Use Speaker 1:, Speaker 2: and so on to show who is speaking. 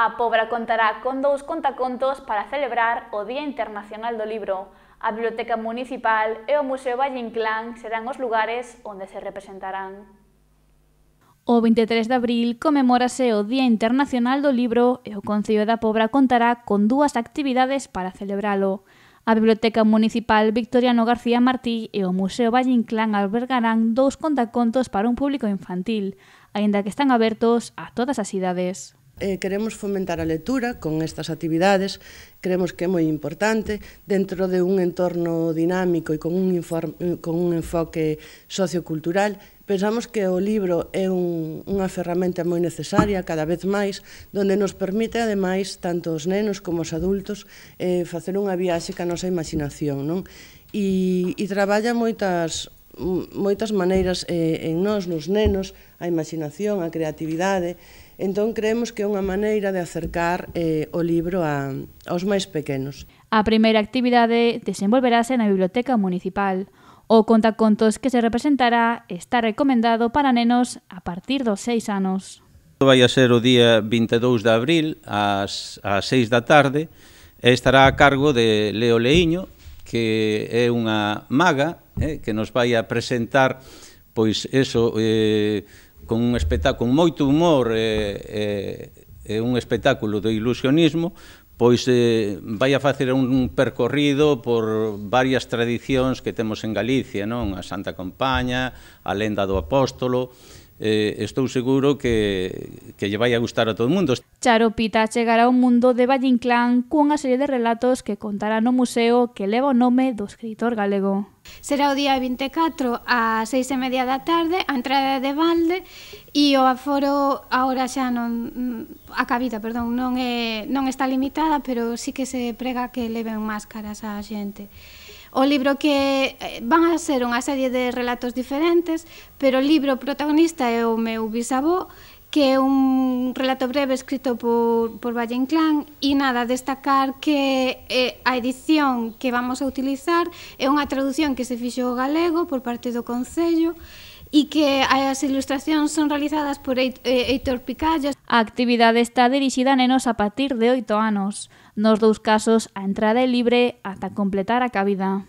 Speaker 1: A Pobra contará con dous contacontos para celebrar o Día Internacional do Libro. A Biblioteca Municipal e o Museo Valle Inclán serán os lugares onde se representarán. O 23 de abril comemórase o Día Internacional do Libro e o Concello da Pobra contará con dúas actividades para celebrálo. A Biblioteca Municipal Victoriano García Martí e o Museo Valle Inclán albergarán dous contacontos para un público infantil, aínda que están abertos a todas
Speaker 2: as idades eh, queremos fomentar a lectura con estas actividades, creemos que é moi importante dentro de un entorno dinámico e con un, informe, eh, con un enfoque sociocultural. Pensamos que o libro é un, unha ferramenta moi necesaria cada vez máis, donde nos permite, ademais, tanto os nenos como os adultos, eh, facer unha viaxe ca nosa imaginación, non? E, e traballa moitas moitas maneiras eh, en nós, nos nenos, a imaginación, a creatividade. Entón creemos que é unha maneira de acercar eh, o libro a, aos máis pequenos.
Speaker 1: A primeira actividade desenvolverase na Biblioteca Municipal. O contacontos que se representará está recomendado para nenos a partir dos seis anos.
Speaker 3: Vai a ser o día 22 de abril ás, ás seis da tarde e estará a cargo de Leo Leiño, que é unha maga eh, que nos vai a presentar pois eso eh, con un espectáculo con moito humor eh, eh, eh, un espectáculo do ilusionismo pois eh, vai a facer un percorrido por varias tradicións que temos en Galicia, non? A Santa Compaña, a lenda do apóstolo, eh, estou seguro que, que lle vai a gustar a todo o mundo.
Speaker 1: Charo Pita chegará ao mundo de Vallinclán cunha serie de relatos que
Speaker 4: contará no museo que leva o nome do escritor galego. Será o día 24 a seis e media da tarde, a entrada de balde, e o aforo agora xa non mm, a cabida, perdón, non é non está limitada, pero sí que se prega que leven máscaras á xente. O libro que eh, van a ser unha serie de relatos diferentes, pero o libro protagonista é o meu bisavó que é un relato breve escrito por, por Valle Inclán e nada, destacar que eh, a edición que vamos a utilizar é unha traducción que se fixou galego por parte do Concello e que as ilustracións son realizadas por eh, Heitor Picallos.
Speaker 1: A actividade está dirixida a nenos a partir de oito anos. Nos dous casos, a entrada é libre ata completar a cabida.